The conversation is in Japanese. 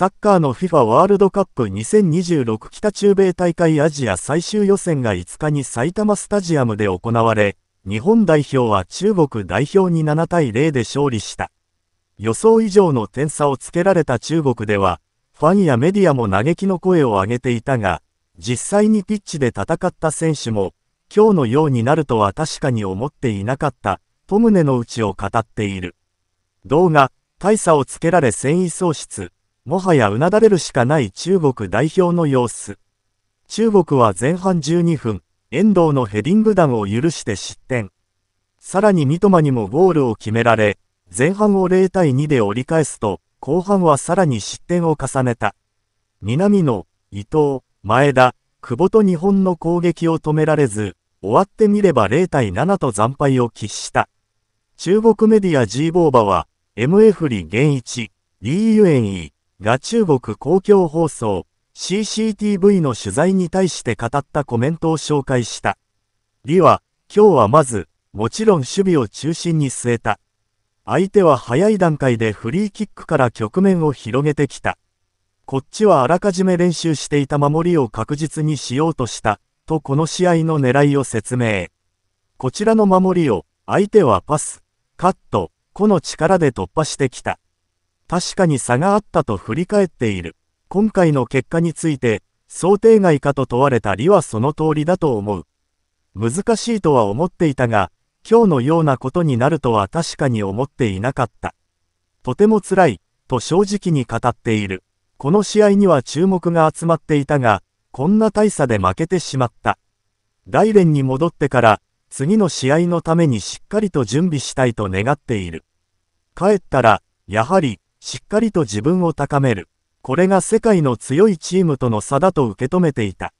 サッカーの FIFA ワールドカップ2026北中米大会アジア最終予選が5日に埼玉スタジアムで行われ、日本代表は中国代表に7対0で勝利した。予想以上の点差をつけられた中国では、ファンやメディアも嘆きの声を上げていたが、実際にピッチで戦った選手も、今日のようになるとは確かに思っていなかった、と胸の内を語っている。動画、大差をつけられ戦意喪失。もはやうなだれるしかない中国代表の様子。中国は前半12分、遠藤のヘディング弾を許して失点。さらに三笘にもゴールを決められ、前半を0対2で折り返すと、後半はさらに失点を重ねた。南野、伊藤、前田、久保と日本の攻撃を止められず、終わってみれば0対7と惨敗を喫した。中国メディア G ボーバは、MF リ現一、リーユエンイ、が中国公共放送 CCTV の取材に対して語ったコメントを紹介した。李は、今日はまず、もちろん守備を中心に据えた。相手は早い段階でフリーキックから局面を広げてきた。こっちはあらかじめ練習していた守りを確実にしようとした、とこの試合の狙いを説明。こちらの守りを、相手はパス、カット、個の力で突破してきた。確かに差があったと振り返っている。今回の結果について、想定外かと問われた理はその通りだと思う。難しいとは思っていたが、今日のようなことになるとは確かに思っていなかった。とても辛い、と正直に語っている。この試合には注目が集まっていたが、こんな大差で負けてしまった。大連に戻ってから、次の試合のためにしっかりと準備したいと願っている。帰ったら、やはり、しっかりと自分を高める。これが世界の強いチームとの差だと受け止めていた。